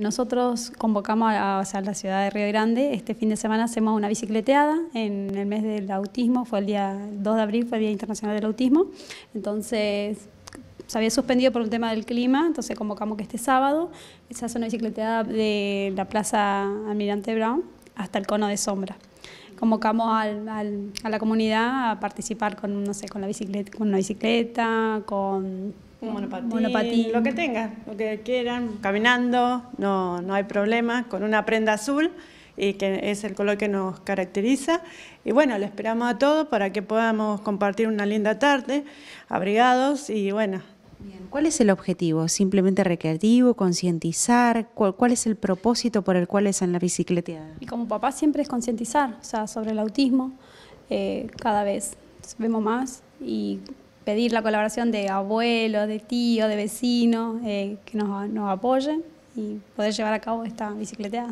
Nosotros convocamos a, la ciudad de Río Grande, este fin de semana hacemos una bicicleteada en el mes del autismo, fue el día 2 de abril, fue el Día Internacional del Autismo, entonces se había suspendido por un tema del clima, entonces convocamos que este sábado se hace una bicicleteada de la Plaza Almirante Brown hasta el cono de sombra. Convocamos a la comunidad a participar con, no sé, con, la bicicleta, con una bicicleta, con un monopatín, lo que tengan, lo que quieran, caminando, no, no hay problema, con una prenda azul y que es el color que nos caracteriza. Y bueno, le esperamos a todos para que podamos compartir una linda tarde, abrigados y bueno. Bien. ¿Cuál es el objetivo? ¿Simplemente recreativo, concientizar? ¿Cuál, ¿Cuál, es el propósito por el cual es en la bicicleta? Y como papá siempre es concientizar, o sea, sobre el autismo, eh, cada vez vemos más y pedir la colaboración de abuelos, de tíos, de vecinos eh, que nos, apoyen y poder llevar a cabo esta bicicleta.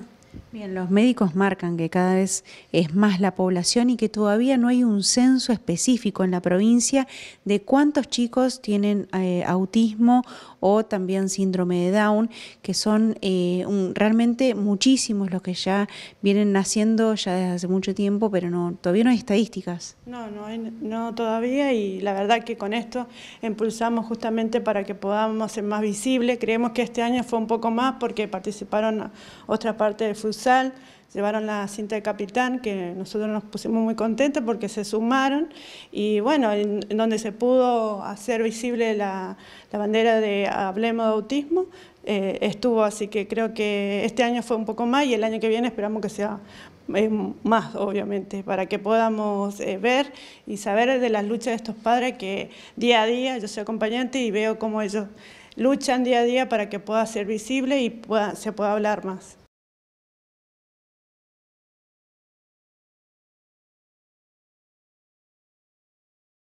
Bien, los médicos marcan que cada vez es más la población y que todavía no hay un censo específico en la provincia de cuántos chicos tienen eh, autismo o también síndrome de Down, que son eh, realmente muchísimos los que ya vienen naciendo ya desde hace mucho tiempo, pero no todavía no hay estadísticas. No, no, hay, no todavía y la verdad que con esto impulsamos justamente para que podamos ser más visibles. Creemos que este año fue un poco más porque participaron otra parte de FUSE, llevaron la cinta de capitán, que nosotros nos pusimos muy contentos porque se sumaron, y bueno, en, donde se pudo hacer visible la, bandera de Hablemos de Autismo, eh, estuvo, así que creo que este año fue un poco más y el año que viene esperamos que sea eh, más, obviamente, para que podamos eh, ver y saber de las luchas de estos padres que día a día yo soy acompañante y veo cómo ellos luchan día a día para que pueda ser visible y se pueda hablar más.